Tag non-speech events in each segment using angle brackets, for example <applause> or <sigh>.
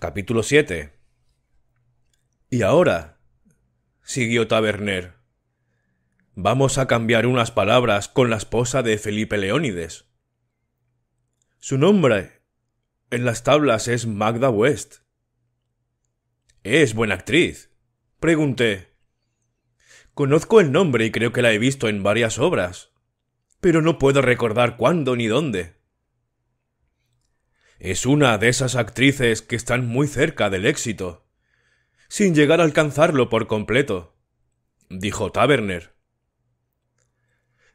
Capítulo 7. Y ahora, siguió Taberner, vamos a cambiar unas palabras con la esposa de Felipe Leónides. Su nombre en las tablas es Magda West. ¿Es buena actriz? Pregunté. Conozco el nombre y creo que la he visto en varias obras, pero no puedo recordar cuándo ni dónde. Es una de esas actrices que están muy cerca del éxito, sin llegar a alcanzarlo por completo, dijo Taverner.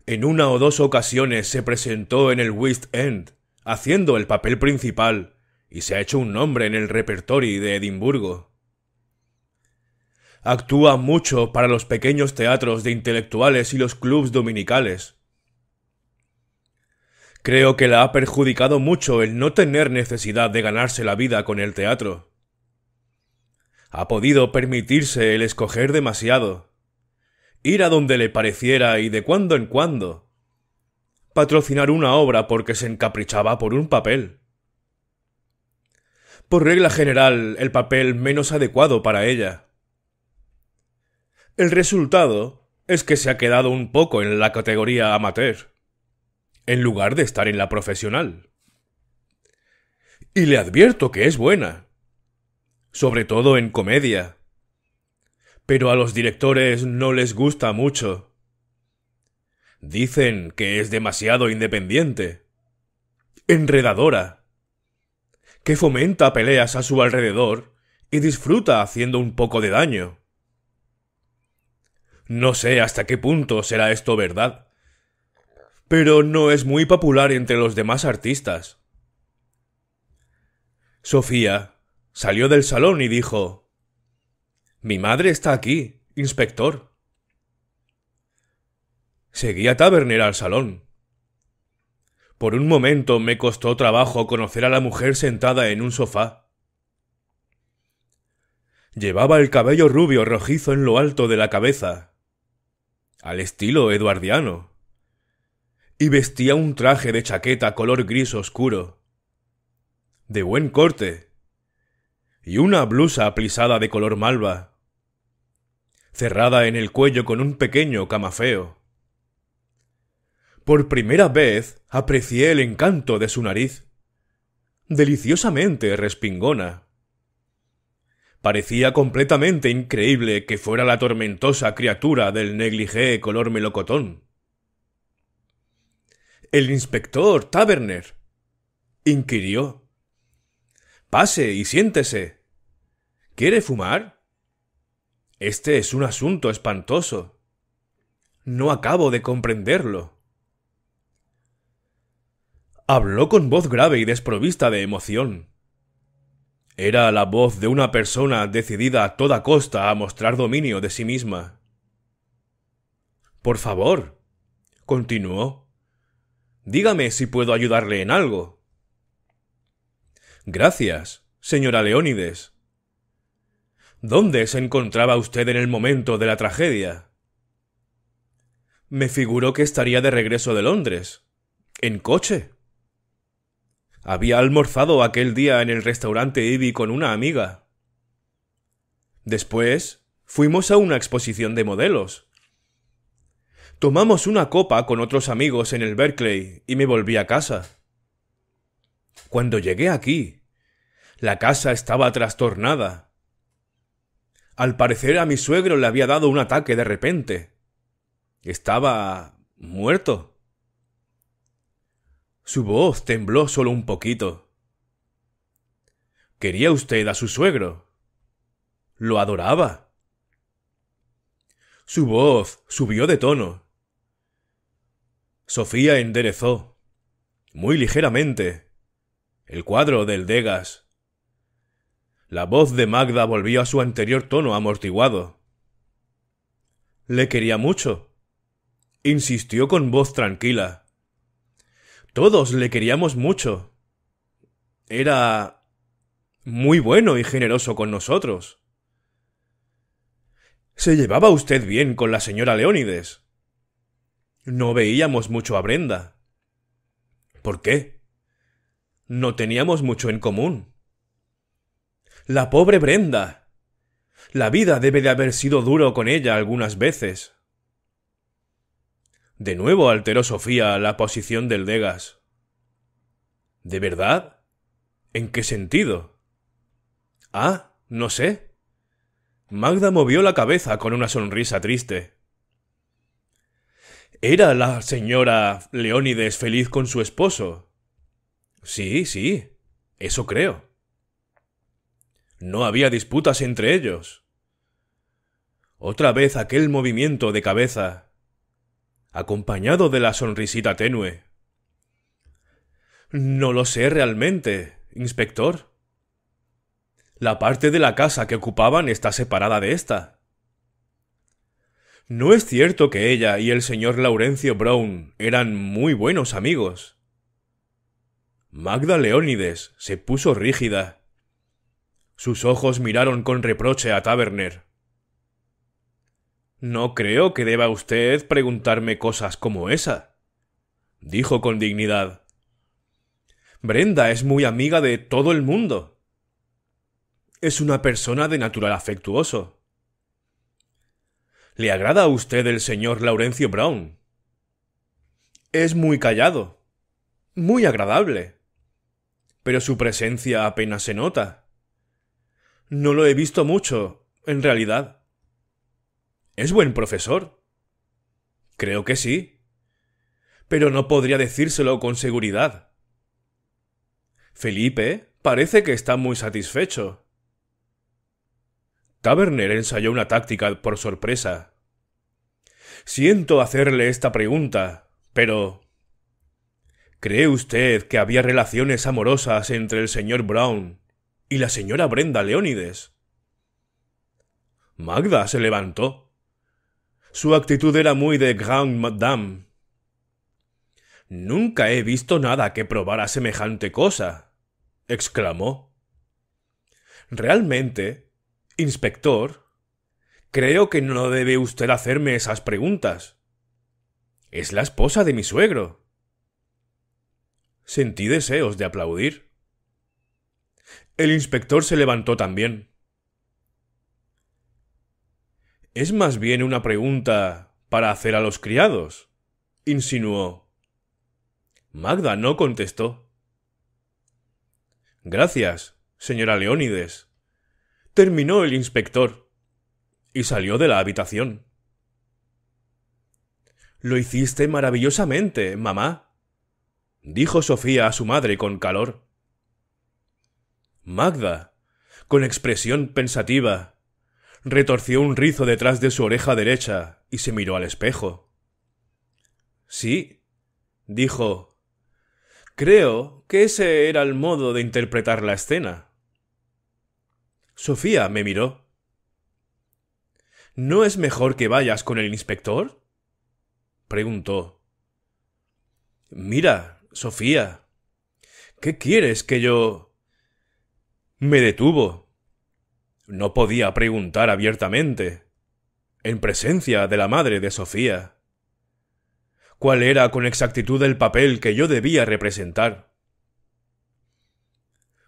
En una o dos ocasiones se presentó en el West End, haciendo el papel principal, y se ha hecho un nombre en el repertorio de Edimburgo. Actúa mucho para los pequeños teatros de intelectuales y los clubs dominicales, Creo que la ha perjudicado mucho el no tener necesidad de ganarse la vida con el teatro. Ha podido permitirse el escoger demasiado, ir a donde le pareciera y de cuando en cuando, patrocinar una obra porque se encaprichaba por un papel. Por regla general, el papel menos adecuado para ella. El resultado es que se ha quedado un poco en la categoría amateur en lugar de estar en la profesional. Y le advierto que es buena, sobre todo en comedia. Pero a los directores no les gusta mucho. Dicen que es demasiado independiente, enredadora, que fomenta peleas a su alrededor y disfruta haciendo un poco de daño. No sé hasta qué punto será esto verdad pero no es muy popular entre los demás artistas. Sofía salió del salón y dijo Mi madre está aquí, inspector. Seguí a Taberner al salón. Por un momento me costó trabajo conocer a la mujer sentada en un sofá. Llevaba el cabello rubio rojizo en lo alto de la cabeza, al estilo eduardiano y vestía un traje de chaqueta color gris oscuro, de buen corte, y una blusa plisada de color malva, cerrada en el cuello con un pequeño camafeo. Por primera vez aprecié el encanto de su nariz, deliciosamente respingona. Parecía completamente increíble que fuera la tormentosa criatura del negligé color melocotón. El inspector Taverner. inquirió. Pase y siéntese. ¿Quiere fumar? Este es un asunto espantoso. No acabo de comprenderlo. Habló con voz grave y desprovista de emoción. Era la voz de una persona decidida a toda costa a mostrar dominio de sí misma. Por favor, continuó, Dígame si puedo ayudarle en algo. Gracias, señora Leónides. ¿Dónde se encontraba usted en el momento de la tragedia? Me figuró que estaría de regreso de Londres. ¿En coche? Había almorzado aquel día en el restaurante Ivy con una amiga. Después, fuimos a una exposición de modelos, Tomamos una copa con otros amigos en el Berkeley y me volví a casa. Cuando llegué aquí, la casa estaba trastornada. Al parecer a mi suegro le había dado un ataque de repente. Estaba muerto. Su voz tembló solo un poquito. Quería usted a su suegro. Lo adoraba. Su voz subió de tono Sofía enderezó, muy ligeramente, el cuadro del Degas. La voz de Magda volvió a su anterior tono amortiguado. Le quería mucho, insistió con voz tranquila. Todos le queríamos mucho. Era muy bueno y generoso con nosotros. ¿Se llevaba usted bien con la señora Leónides? No veíamos mucho a Brenda. ¿Por qué? No teníamos mucho en común. La pobre Brenda. La vida debe de haber sido duro con ella algunas veces. De nuevo alteró Sofía la posición del Degas. ¿De verdad? ¿En qué sentido? Ah, no sé. Magda movió la cabeza con una sonrisa triste. ¿Era la señora Leónides feliz con su esposo? Sí, sí, eso creo. No había disputas entre ellos. Otra vez aquel movimiento de cabeza, acompañado de la sonrisita tenue. No lo sé realmente, inspector. La parte de la casa que ocupaban está separada de esta. ¿No es cierto que ella y el señor Laurencio Brown eran muy buenos amigos? Magda Leónides se puso rígida. Sus ojos miraron con reproche a Taverner. No creo que deba usted preguntarme cosas como esa, dijo con dignidad. Brenda es muy amiga de todo el mundo. Es una persona de natural afectuoso. ¿Le agrada a usted el señor Laurencio Brown? Es muy callado, muy agradable, pero su presencia apenas se nota. No lo he visto mucho, en realidad. ¿Es buen profesor? Creo que sí, pero no podría decírselo con seguridad. Felipe parece que está muy satisfecho. Taverner ensayó una táctica por sorpresa. Siento hacerle esta pregunta, pero ¿Cree usted que había relaciones amorosas entre el señor Brown y la señora Brenda Leónides? Magda se levantó. Su actitud era muy de Grand Madame. Nunca he visto nada que probara semejante cosa, exclamó. Realmente, Inspector, creo que no debe usted hacerme esas preguntas. Es la esposa de mi suegro. Sentí deseos de aplaudir. El inspector se levantó también. Es más bien una pregunta para hacer a los criados, insinuó. Magda no contestó. Gracias, señora Leónides terminó el inspector y salió de la habitación. Lo hiciste maravillosamente, mamá, dijo Sofía a su madre con calor. Magda, con expresión pensativa, retorció un rizo detrás de su oreja derecha y se miró al espejo. Sí, dijo. Creo que ese era el modo de interpretar la escena. Sofía me miró. ¿No es mejor que vayas con el inspector? preguntó. Mira, Sofía. ¿Qué quieres que yo? Me detuvo. No podía preguntar abiertamente, en presencia de la madre de Sofía. ¿Cuál era con exactitud el papel que yo debía representar?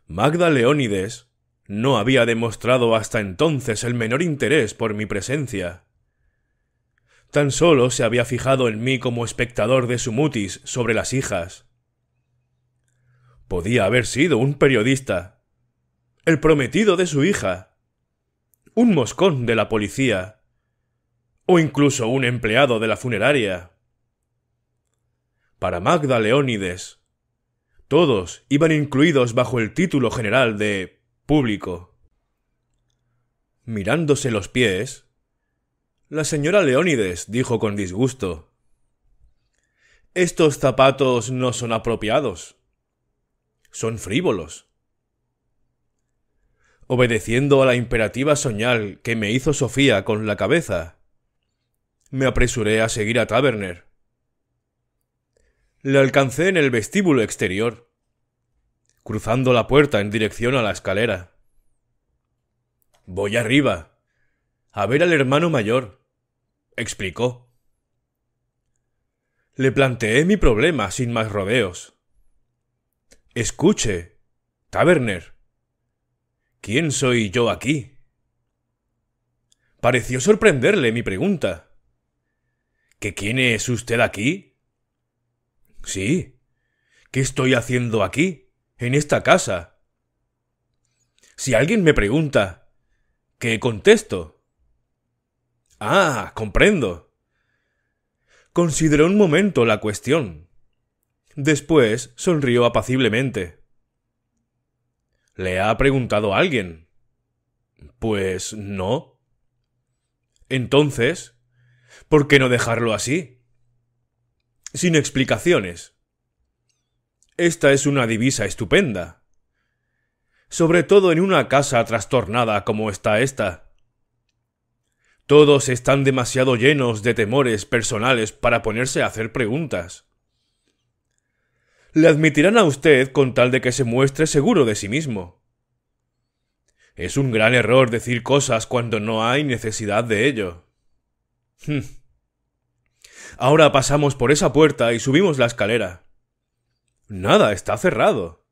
Magda Leónides no había demostrado hasta entonces el menor interés por mi presencia. Tan solo se había fijado en mí como espectador de su mutis sobre las hijas. Podía haber sido un periodista, el prometido de su hija, un moscón de la policía, o incluso un empleado de la funeraria. Para Magda Leónides, todos iban incluidos bajo el título general de público. Mirándose los pies, la señora Leónides dijo con disgusto Estos zapatos no son apropiados. Son frívolos. Obedeciendo a la imperativa soñal que me hizo Sofía con la cabeza, me apresuré a seguir a Taverner. Le alcancé en el vestíbulo exterior cruzando la puerta en dirección a la escalera. Voy arriba, a ver al hermano mayor, explicó. Le planteé mi problema sin más rodeos. Escuche, Taberner. ¿Quién soy yo aquí? Pareció sorprenderle mi pregunta. ¿Que quién es usted aquí? Sí. ¿Qué estoy haciendo aquí? en esta casa. Si alguien me pregunta, ¿qué contesto? Ah, comprendo. Consideró un momento la cuestión. Después sonrió apaciblemente. ¿Le ha preguntado alguien? Pues no. Entonces, ¿por qué no dejarlo así? Sin explicaciones. Esta es una divisa estupenda. Sobre todo en una casa trastornada como está esta. Todos están demasiado llenos de temores personales para ponerse a hacer preguntas. Le admitirán a usted con tal de que se muestre seguro de sí mismo. Es un gran error decir cosas cuando no hay necesidad de ello. Hm. Ahora pasamos por esa puerta y subimos la escalera. Nada, está cerrado.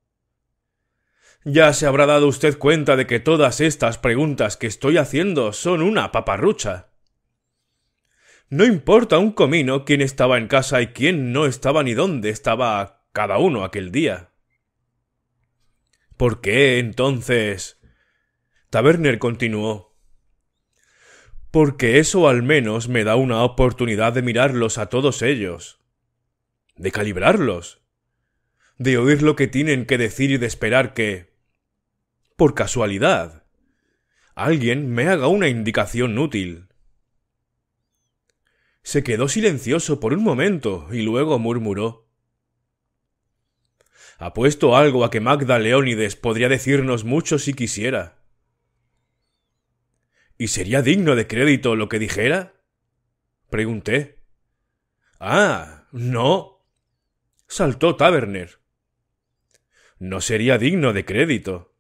Ya se habrá dado usted cuenta de que todas estas preguntas que estoy haciendo son una paparrucha. No importa un comino quién estaba en casa y quién no estaba ni dónde estaba cada uno aquel día. ¿Por qué entonces? Taberner continuó. Porque eso al menos me da una oportunidad de mirarlos a todos ellos. De calibrarlos de oír lo que tienen que decir y de esperar que, por casualidad, alguien me haga una indicación útil. Se quedó silencioso por un momento y luego murmuró. Apuesto algo a que Magda Leónides podría decirnos mucho si quisiera. ¿Y sería digno de crédito lo que dijera? Pregunté. Ah, no. Saltó Taverner. No sería digno de crédito.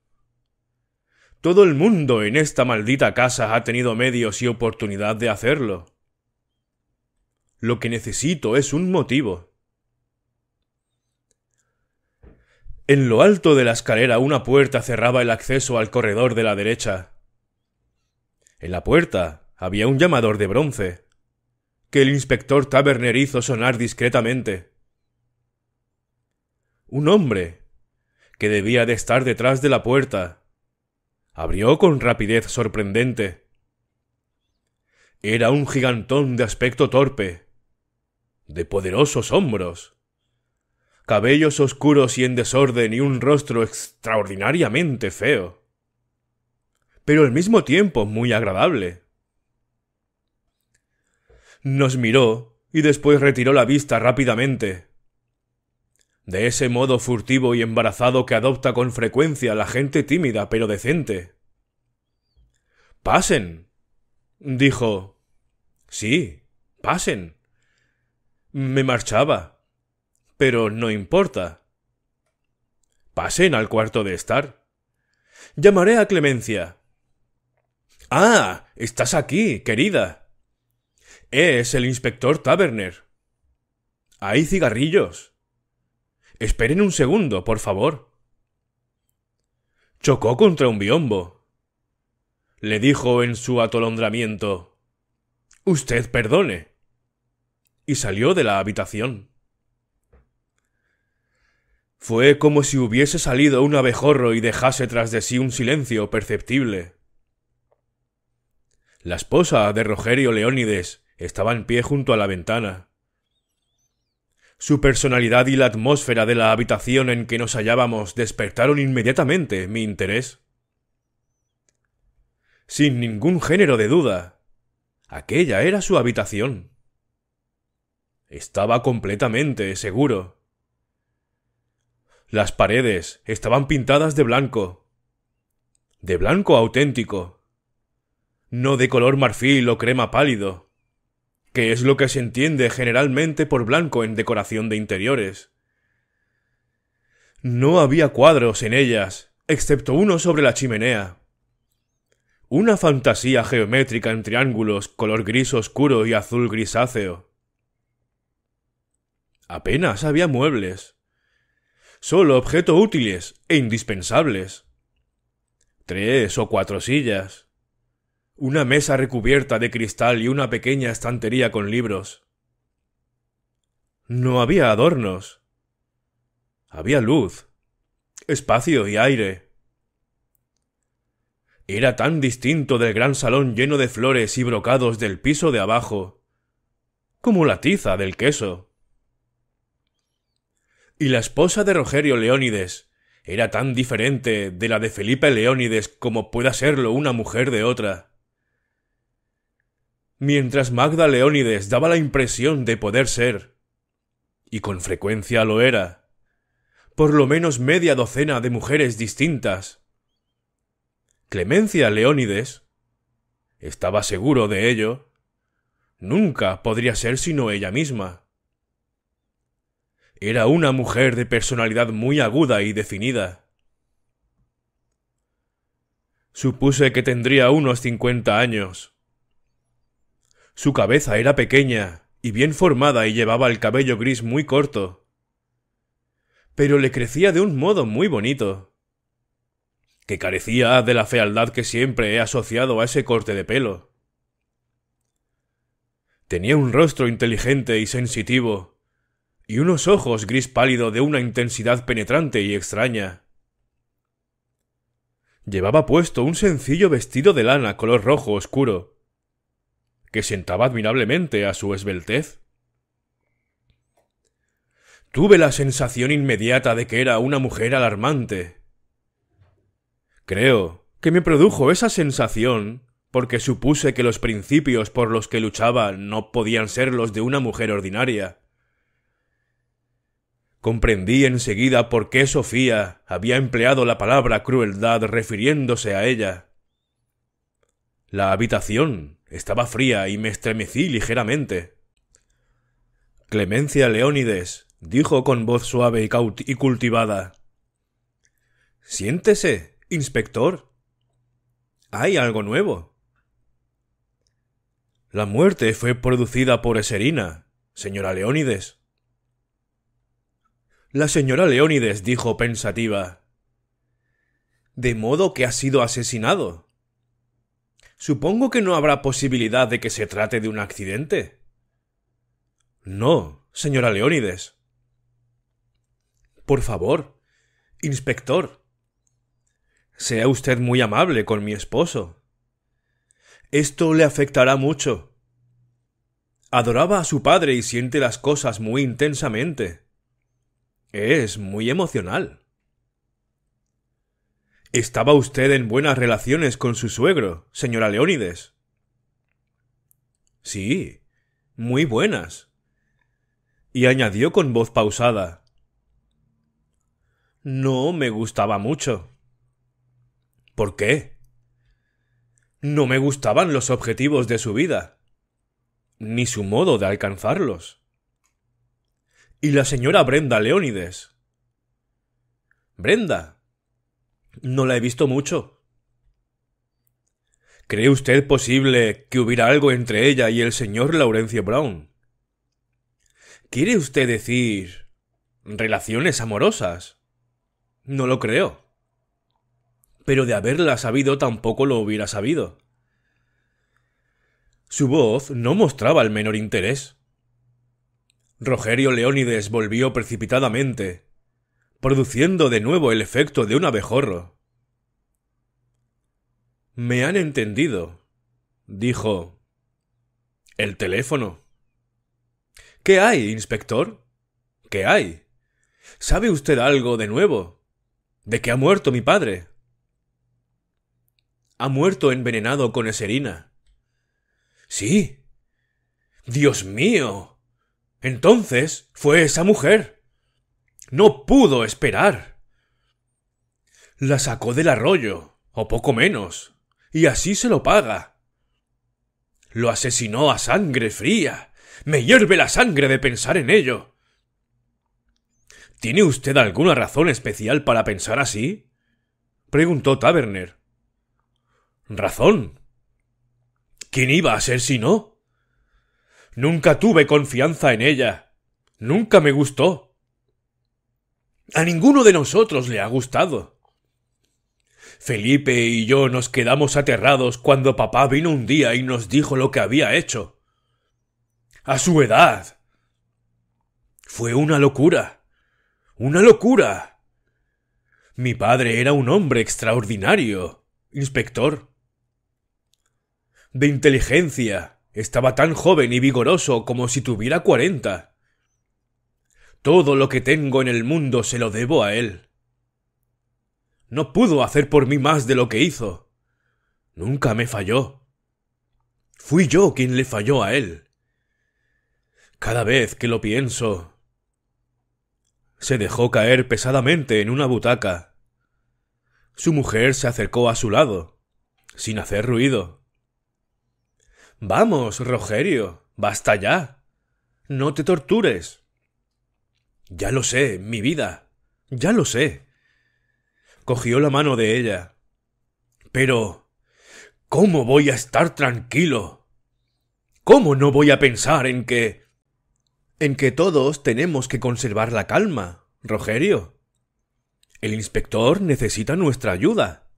Todo el mundo en esta maldita casa ha tenido medios y oportunidad de hacerlo. Lo que necesito es un motivo. En lo alto de la escalera una puerta cerraba el acceso al corredor de la derecha. En la puerta había un llamador de bronce, que el inspector Taberner hizo sonar discretamente. Un hombre, que debía de estar detrás de la puerta. Abrió con rapidez sorprendente. Era un gigantón de aspecto torpe, de poderosos hombros, cabellos oscuros y en desorden y un rostro extraordinariamente feo, pero al mismo tiempo muy agradable. Nos miró y después retiró la vista rápidamente de ese modo furtivo y embarazado que adopta con frecuencia la gente tímida pero decente. Pasen. dijo. Sí, pasen. Me marchaba. Pero no importa. Pasen al cuarto de estar. Llamaré a Clemencia. Ah, estás aquí, querida. Es el inspector Taverner. Hay cigarrillos. Esperen un segundo, por favor. Chocó contra un biombo. Le dijo en su atolondramiento Usted perdone. Y salió de la habitación. Fue como si hubiese salido un abejorro y dejase tras de sí un silencio perceptible. La esposa de Rogerio Leónides estaba en pie junto a la ventana. Su personalidad y la atmósfera de la habitación en que nos hallábamos despertaron inmediatamente mi interés. Sin ningún género de duda, aquella era su habitación. Estaba completamente seguro. Las paredes estaban pintadas de blanco. De blanco auténtico. No de color marfil o crema pálido que es lo que se entiende generalmente por blanco en decoración de interiores. No había cuadros en ellas, excepto uno sobre la chimenea. Una fantasía geométrica en triángulos, color gris oscuro y azul grisáceo. Apenas había muebles. Solo objetos útiles e indispensables. Tres o cuatro sillas una mesa recubierta de cristal y una pequeña estantería con libros. No había adornos. Había luz, espacio y aire. Era tan distinto del gran salón lleno de flores y brocados del piso de abajo, como la tiza del queso. Y la esposa de Rogerio Leónides era tan diferente de la de Felipe Leónides como pueda serlo una mujer de otra mientras Magda Leónides daba la impresión de poder ser, y con frecuencia lo era, por lo menos media docena de mujeres distintas. Clemencia Leónides, estaba seguro de ello, nunca podría ser sino ella misma. Era una mujer de personalidad muy aguda y definida. Supuse que tendría unos cincuenta años su cabeza era pequeña y bien formada y llevaba el cabello gris muy corto. Pero le crecía de un modo muy bonito, que carecía de la fealdad que siempre he asociado a ese corte de pelo. Tenía un rostro inteligente y sensitivo, y unos ojos gris pálido de una intensidad penetrante y extraña. Llevaba puesto un sencillo vestido de lana color rojo oscuro, que sentaba admirablemente a su esbeltez. Tuve la sensación inmediata de que era una mujer alarmante. Creo que me produjo esa sensación porque supuse que los principios por los que luchaba no podían ser los de una mujer ordinaria. Comprendí enseguida por qué Sofía había empleado la palabra crueldad refiriéndose a ella. La habitación estaba fría y me estremecí ligeramente. Clemencia Leónides, dijo con voz suave y, cultivada. Siéntese, inspector. Hay algo nuevo. La muerte fue producida por Eserina, señora Leónides. La señora Leónides dijo pensativa. De modo que ha sido asesinado. Supongo que no habrá posibilidad de que se trate de un accidente. No, señora Leónides. Por favor, inspector. Sea usted muy amable con mi esposo. Esto le afectará mucho. Adoraba a su padre y siente las cosas muy intensamente. Es muy emocional. Estaba usted en buenas relaciones con su suegro, señora Leónides. Sí, muy buenas. Y añadió con voz pausada. No me gustaba mucho. ¿Por qué? No me gustaban los objetivos de su vida, ni su modo de alcanzarlos. ¿Y la señora Brenda Leónides? Brenda, no la he visto mucho. ¿Cree usted posible que hubiera algo entre ella y el señor Laurencio Brown? ¿Quiere usted decir relaciones amorosas? No lo creo. Pero de haberla sabido tampoco lo hubiera sabido. Su voz no mostraba el menor interés. Rogerio Leónides volvió precipitadamente, produciendo de nuevo el efecto de un abejorro. Me han entendido, dijo. El teléfono. ¿Qué hay, inspector? ¿Qué hay? ¿Sabe usted algo de nuevo? ¿De que ha muerto mi padre? Ha muerto envenenado con eserina. Sí. Dios mío. Entonces fue esa mujer. No pudo esperar. La sacó del arroyo, o poco menos, y así se lo paga. Lo asesinó a sangre fría. Me hierve la sangre de pensar en ello. ¿Tiene usted alguna razón especial para pensar así? preguntó Taberner. ¿Razón? ¿Quién iba a ser si no? Nunca tuve confianza en ella. Nunca me gustó. A ninguno de nosotros le ha gustado. Felipe y yo nos quedamos aterrados cuando papá vino un día y nos dijo lo que había hecho. A su edad. Fue una locura. Una locura. Mi padre era un hombre extraordinario, inspector. De inteligencia. Estaba tan joven y vigoroso como si tuviera cuarenta. Todo lo que tengo en el mundo se lo debo a él. No pudo hacer por mí más de lo que hizo. Nunca me falló. Fui yo quien le falló a él. Cada vez que lo pienso... Se dejó caer pesadamente en una butaca. Su mujer se acercó a su lado, sin hacer ruido. Vamos, Rogerio, basta ya. No te tortures. Ya lo sé, mi vida. Ya lo sé. Cogió la mano de ella. Pero... ¿Cómo voy a estar tranquilo? ¿Cómo no voy a pensar en que... en que todos tenemos que conservar la calma, Rogerio? El inspector necesita nuestra ayuda.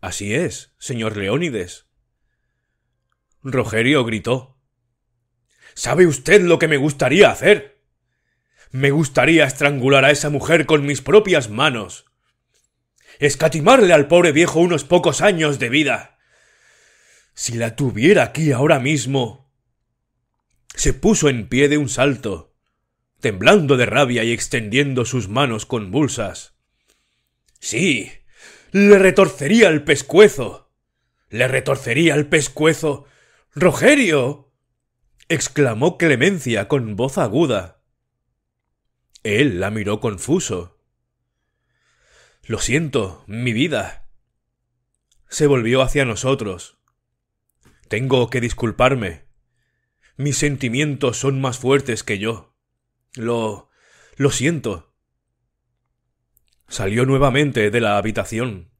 Así es, señor Leónides. Rogerio gritó. ¿Sabe usted lo que me gustaría hacer? Me gustaría estrangular a esa mujer con mis propias manos. Escatimarle al pobre viejo unos pocos años de vida. Si la tuviera aquí ahora mismo. Se puso en pie de un salto, temblando de rabia y extendiendo sus manos convulsas. Sí. Le retorcería el pescuezo. Le retorcería el pescuezo. Rogerio. exclamó Clemencia con voz aguda. Él la miró confuso. Lo siento, mi vida. Se volvió hacia nosotros. Tengo que disculparme. Mis sentimientos son más fuertes que yo. Lo... lo siento. Salió nuevamente de la habitación.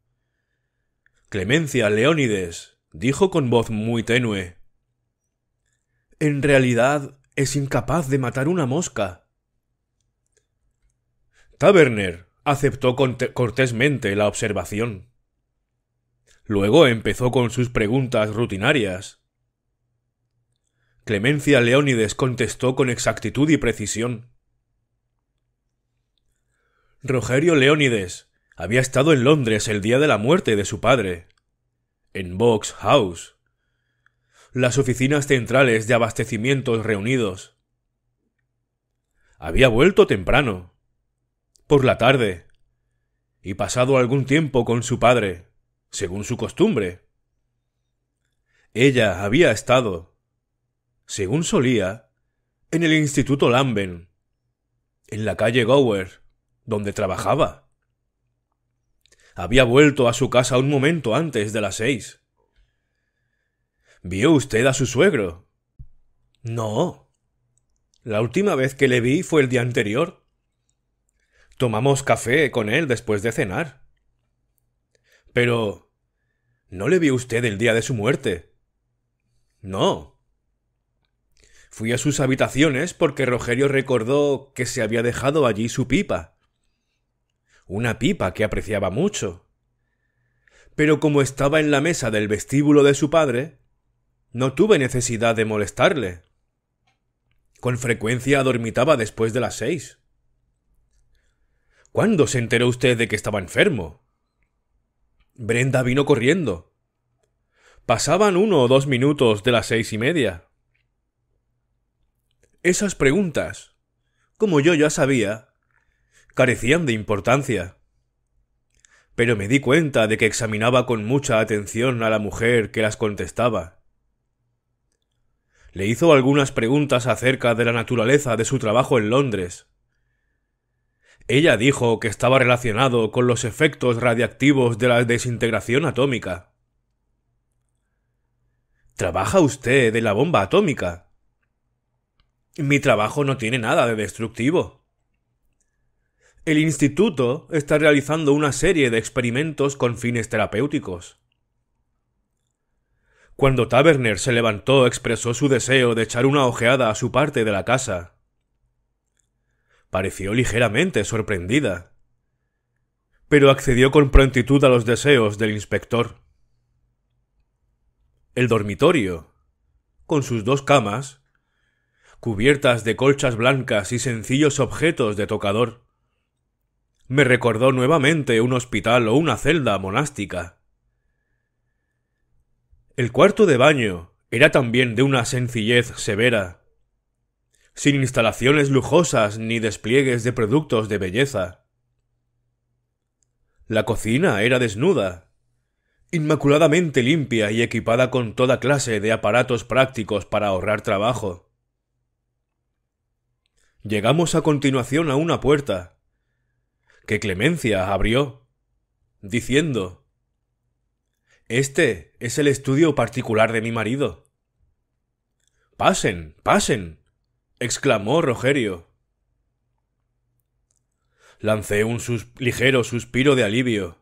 Clemencia Leónides dijo con voz muy tenue. En realidad es incapaz de matar una mosca. Taberner aceptó cortésmente la observación. Luego empezó con sus preguntas rutinarias. Clemencia Leónides contestó con exactitud y precisión. Rogerio Leónides había estado en Londres el día de la muerte de su padre, en Box House, las oficinas centrales de abastecimientos reunidos. Había vuelto temprano, por la tarde, y pasado algún tiempo con su padre, según su costumbre. Ella había estado, según solía, en el Instituto Lamben, en la calle Gower, donde trabajaba. Había vuelto a su casa un momento antes de las seis. ¿Vio usted a su suegro? No. La última vez que le vi fue el día anterior. Tomamos café con él después de cenar. Pero... ¿No le vio usted el día de su muerte? No. Fui a sus habitaciones porque Rogerio recordó que se había dejado allí su pipa. Una pipa que apreciaba mucho. Pero como estaba en la mesa del vestíbulo de su padre, no tuve necesidad de molestarle. Con frecuencia dormitaba después de las seis. ¿Cuándo se enteró usted de que estaba enfermo? Brenda vino corriendo. Pasaban uno o dos minutos de las seis y media. Esas preguntas, como yo ya sabía, carecían de importancia pero me di cuenta de que examinaba con mucha atención a la mujer que las contestaba. Le hizo algunas preguntas acerca de la naturaleza de su trabajo en Londres, ella dijo que estaba relacionado con los efectos radiactivos de la desintegración atómica. ¿Trabaja usted en la bomba atómica? Mi trabajo no tiene nada de destructivo. El instituto está realizando una serie de experimentos con fines terapéuticos. Cuando Taverner se levantó expresó su deseo de echar una ojeada a su parte de la casa pareció ligeramente sorprendida. Pero accedió con prontitud a los deseos del inspector. El dormitorio, con sus dos camas, cubiertas de colchas blancas y sencillos objetos de tocador, me recordó nuevamente un hospital o una celda monástica. El cuarto de baño era también de una sencillez severa, sin instalaciones lujosas ni despliegues de productos de belleza. La cocina era desnuda, inmaculadamente limpia y equipada con toda clase de aparatos prácticos para ahorrar trabajo. Llegamos a continuación a una puerta, que Clemencia abrió, diciendo Este es el estudio particular de mi marido. Pasen, pasen, exclamó Rogerio. Lancé un ligero suspiro de alivio.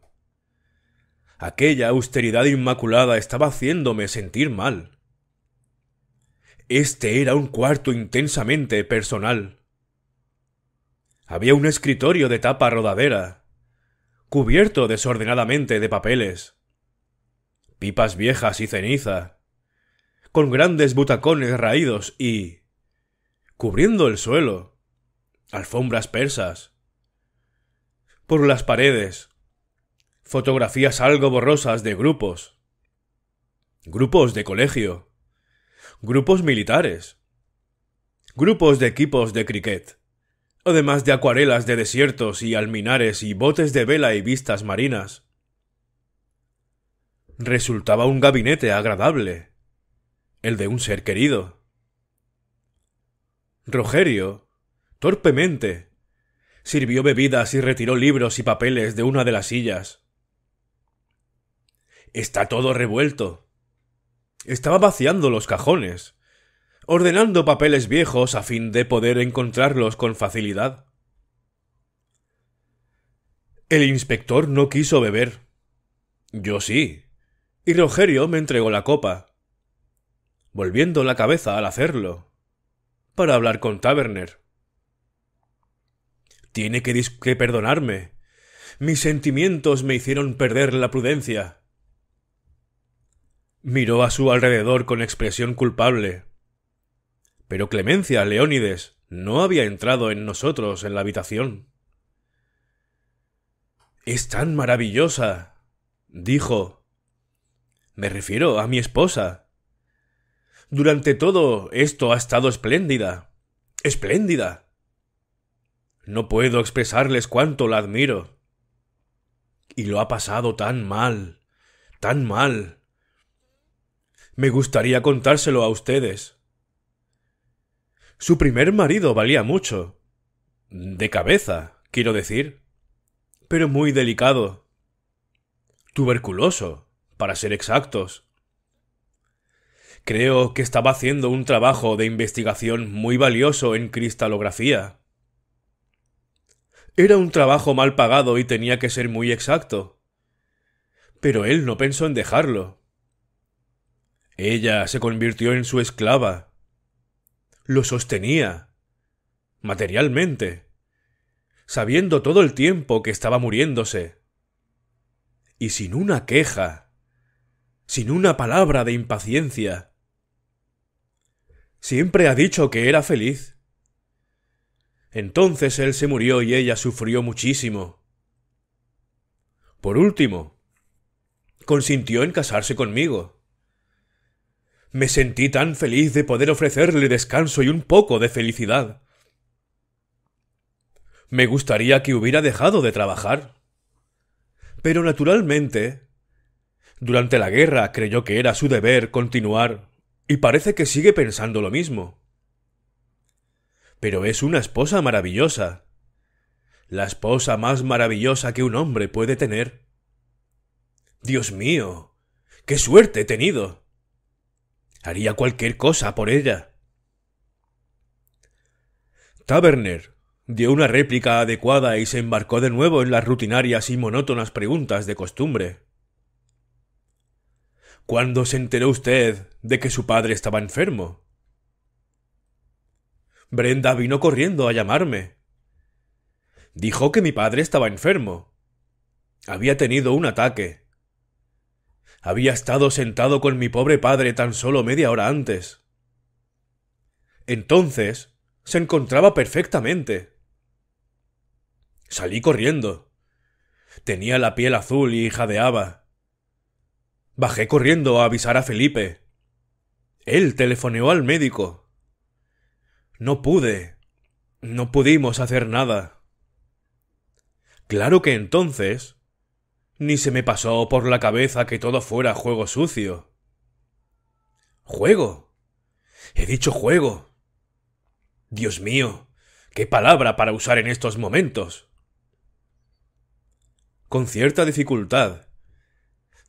Aquella austeridad inmaculada estaba haciéndome sentir mal. Este era un cuarto intensamente personal. Había un escritorio de tapa rodadera, cubierto desordenadamente de papeles, pipas viejas y ceniza, con grandes butacones raídos y cubriendo el suelo, alfombras persas, por las paredes, fotografías algo borrosas de grupos, grupos de colegio, grupos militares, grupos de equipos de cricket, además de acuarelas de desiertos y alminares y botes de vela y vistas marinas. Resultaba un gabinete agradable, el de un ser querido. Rogerio, torpemente, sirvió bebidas y retiró libros y papeles de una de las sillas. Está todo revuelto. Estaba vaciando los cajones, ordenando papeles viejos a fin de poder encontrarlos con facilidad. El inspector no quiso beber. Yo sí. Y Rogerio me entregó la copa, volviendo la cabeza al hacerlo para hablar con Taverner. Tiene que, que perdonarme. Mis sentimientos me hicieron perder la prudencia. Miró a su alrededor con expresión culpable. Pero Clemencia, Leónides, no había entrado en nosotros en la habitación. Es tan maravillosa, dijo. Me refiero a mi esposa. Durante todo esto ha estado espléndida. Espléndida. No puedo expresarles cuánto la admiro. Y lo ha pasado tan mal, tan mal. Me gustaría contárselo a ustedes. Su primer marido valía mucho. De cabeza, quiero decir. Pero muy delicado. Tuberculoso, para ser exactos. Creo que estaba haciendo un trabajo de investigación muy valioso en cristalografía. Era un trabajo mal pagado y tenía que ser muy exacto. Pero él no pensó en dejarlo. Ella se convirtió en su esclava. Lo sostenía. Materialmente. Sabiendo todo el tiempo que estaba muriéndose. Y sin una queja. Sin una palabra de impaciencia. Siempre ha dicho que era feliz. Entonces él se murió y ella sufrió muchísimo. Por último, consintió en casarse conmigo. Me sentí tan feliz de poder ofrecerle descanso y un poco de felicidad. Me gustaría que hubiera dejado de trabajar. Pero naturalmente, durante la guerra creyó que era su deber continuar y parece que sigue pensando lo mismo. Pero es una esposa maravillosa. La esposa más maravillosa que un hombre puede tener. Dios mío. ¡Qué suerte he tenido! Haría cualquier cosa por ella. Taberner dio una réplica adecuada y se embarcó de nuevo en las rutinarias y monótonas preguntas de costumbre. ¿Cuándo se enteró usted de que su padre estaba enfermo? Brenda vino corriendo a llamarme. Dijo que mi padre estaba enfermo. Había tenido un ataque. Había estado sentado con mi pobre padre tan solo media hora antes. Entonces se encontraba perfectamente. Salí corriendo. Tenía la piel azul y jadeaba. Bajé corriendo a avisar a Felipe. Él telefoneó al médico. No pude. No pudimos hacer nada. Claro que entonces ni se me pasó por la cabeza que todo fuera juego sucio. Juego. He dicho juego. Dios mío, qué palabra para usar en estos momentos. Con cierta dificultad,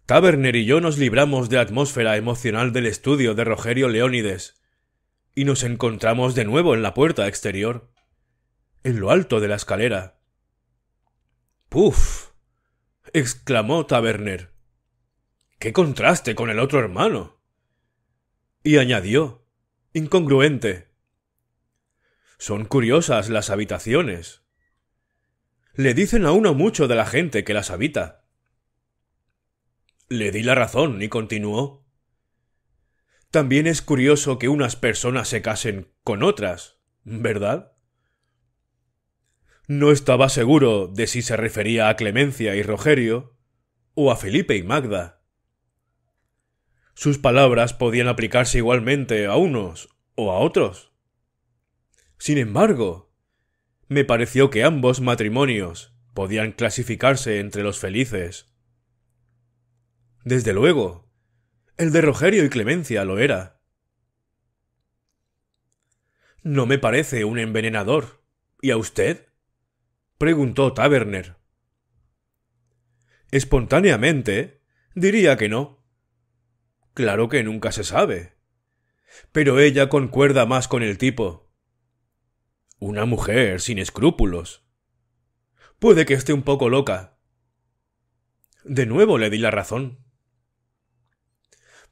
Taberner y yo nos libramos de la atmósfera emocional del estudio de Rogerio Leónides y nos encontramos de nuevo en la puerta exterior, en lo alto de la escalera. ¡Puf! exclamó Taberner. ¡Qué contraste con el otro hermano! Y añadió, incongruente. Son curiosas las habitaciones. Le dicen a uno mucho de la gente que las habita. Le di la razón y continuó. También es curioso que unas personas se casen con otras, ¿verdad? No estaba seguro de si se refería a Clemencia y Rogerio o a Felipe y Magda. Sus palabras podían aplicarse igualmente a unos o a otros. Sin embargo, me pareció que ambos matrimonios podían clasificarse entre los felices. Desde luego. El de Rogerio y Clemencia lo era. No me parece un envenenador. ¿Y a usted? preguntó Taverner. Espontáneamente, diría que no. Claro que nunca se sabe. Pero ella concuerda más con el tipo. Una mujer sin escrúpulos. Puede que esté un poco loca. De nuevo le di la razón.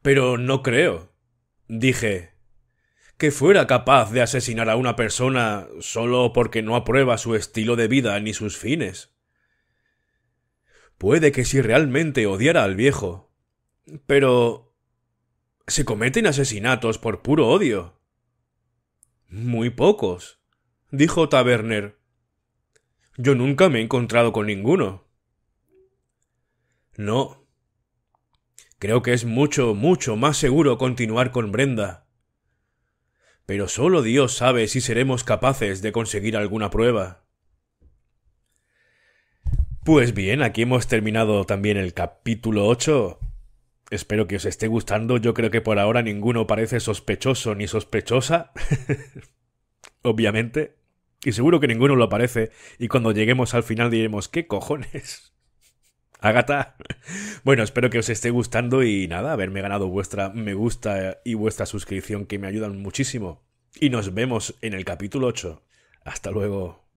Pero no creo, dije, que fuera capaz de asesinar a una persona solo porque no aprueba su estilo de vida ni sus fines. Puede que si realmente odiara al viejo. Pero... Se cometen asesinatos por puro odio. Muy pocos, dijo Taberner. Yo nunca me he encontrado con ninguno. No, Creo que es mucho, mucho más seguro continuar con Brenda. Pero solo Dios sabe si seremos capaces de conseguir alguna prueba. Pues bien, aquí hemos terminado también el capítulo 8. Espero que os esté gustando. Yo creo que por ahora ninguno parece sospechoso ni sospechosa. <laughs> Obviamente. Y seguro que ninguno lo parece. Y cuando lleguemos al final diremos, ¿qué cojones? Agata. Bueno, espero que os esté gustando y nada, haberme ganado vuestra me gusta y vuestra suscripción que me ayudan muchísimo. Y nos vemos en el capítulo 8. Hasta luego.